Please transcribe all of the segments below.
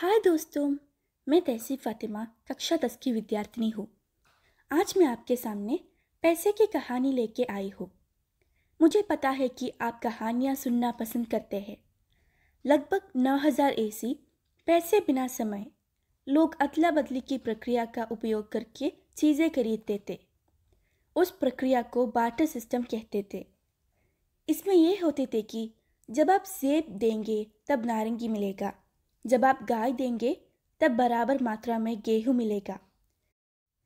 हाय दोस्तों मैं तहसी फातिमा कक्षा दस की विद्यार्थिनी हूँ आज मैं आपके सामने पैसे की कहानी लेके आई हूँ मुझे पता है कि आप कहानियाँ सुनना पसंद करते हैं लगभग नौ हज़ार सी पैसे बिना समय लोग अदला बदली की प्रक्रिया का उपयोग करके चीज़ें खरीदते थे उस प्रक्रिया को बाटर सिस्टम कहते थे इसमें यह होते थे कि जब आप सेब देंगे तब नारंगी मिलेगा जब आप गाय देंगे तब बराबर मात्रा में गेहूं मिलेगा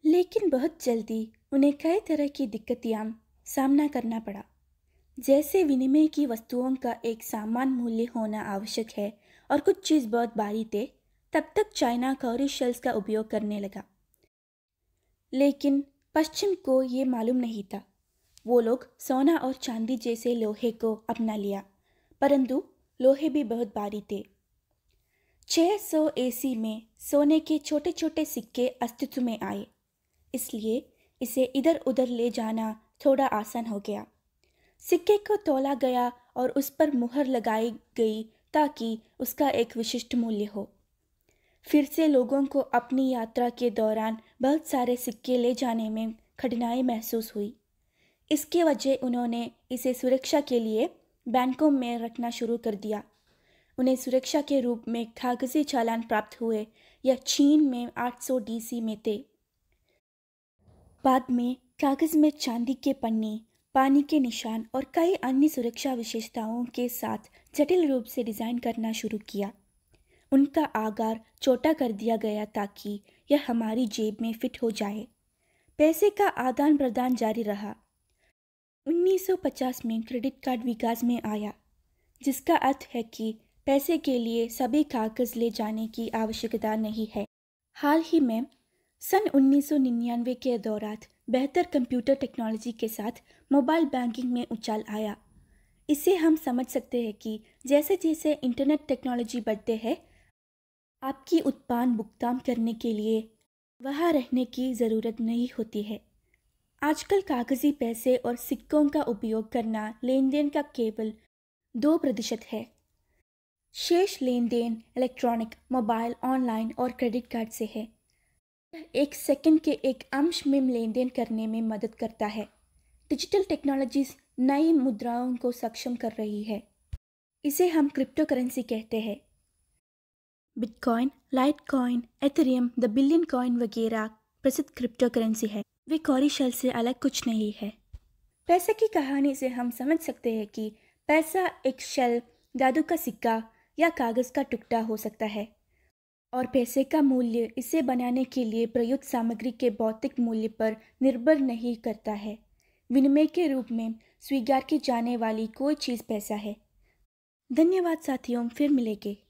लेकिन बहुत जल्दी उन्हें कई तरह की दिक्कतियां सामना करना पड़ा जैसे विनिमय की वस्तुओं का एक सामान मूल्य होना आवश्यक है और कुछ चीज़ बहुत भारी थे तब तक चाइना कौरी शेल्स का उपयोग करने लगा लेकिन पश्चिम को ये मालूम नहीं था वो लोग सोना और चांदी जैसे लोहे को अपना लिया परंतु लोहे भी बहुत भारी थे 600 एसी में सोने के छोटे छोटे सिक्के अस्तित्व में आए इसलिए इसे इधर उधर ले जाना थोड़ा आसान हो गया सिक्के को तोला गया और उस पर मुहर लगाई गई ताकि उसका एक विशिष्ट मूल्य हो फिर से लोगों को अपनी यात्रा के दौरान बहुत सारे सिक्के ले जाने में कठिनाई महसूस हुई इसके वजह उन्होंने इसे सुरक्षा के लिए बैंकों में रखना शुरू कर दिया उन्हें सुरक्षा के रूप में कागजी चालान प्राप्त हुए यह चीन में 800 डीसी में थे बाद में कागज में चांदी के पन्ने पानी के निशान और कई अन्य सुरक्षा विशेषताओं के साथ जटिल रूप से डिज़ाइन करना शुरू किया उनका आकार छोटा कर दिया गया ताकि यह हमारी जेब में फिट हो जाए पैसे का आदान प्रदान जारी रहा 1950 में क्रेडिट कार्ड विकास में आया जिसका अर्थ है कि पैसे के लिए सभी कागज ले जाने की आवश्यकता नहीं है हाल ही में सन 1999 के दौरान बेहतर कंप्यूटर टेक्नोलॉजी के साथ मोबाइल बैंकिंग में उछाल आया इससे हम समझ सकते हैं कि जैसे जैसे इंटरनेट टेक्नोलॉजी बढ़ते हैं आपकी उत्पाद भुगतान करने के लिए वहाँ रहने की ज़रूरत नहीं होती है आजकल कागजी पैसे और सिक्कों का उपयोग करना लेन देन का केवल दो प्रतिशत है शेष लेन देन इलेक्ट्रॉनिक मोबाइल ऑनलाइन और क्रेडिट कार्ड से है एक सेकंड के एक अंश में लेन देन करने में मदद करता है डिजिटल टेक्नोलॉजीज नई मुद्राओं को सक्षम कर रही है इसे हम क्रिप्टो करेंसी कहते हैं Bitcoin Litecoin Ethereum the billion coin वगैरह प्रसिद्ध क्रिप्टो करेंसी है वे कौरी शल से अलग कुछ नहीं है पैसे की कहानी से हम समझ सकते हैं कि पैसा एक शल दादू का सिक्का या कागज़ का टुकड़ा हो सकता है और पैसे का मूल्य इसे बनाने के लिए प्रयुक्त सामग्री के भौतिक मूल्य पर निर्भर नहीं करता है विनिमय के रूप में स्वीकार की जाने वाली कोई चीज़ पैसा है धन्यवाद साथियों फिर मिलेंगे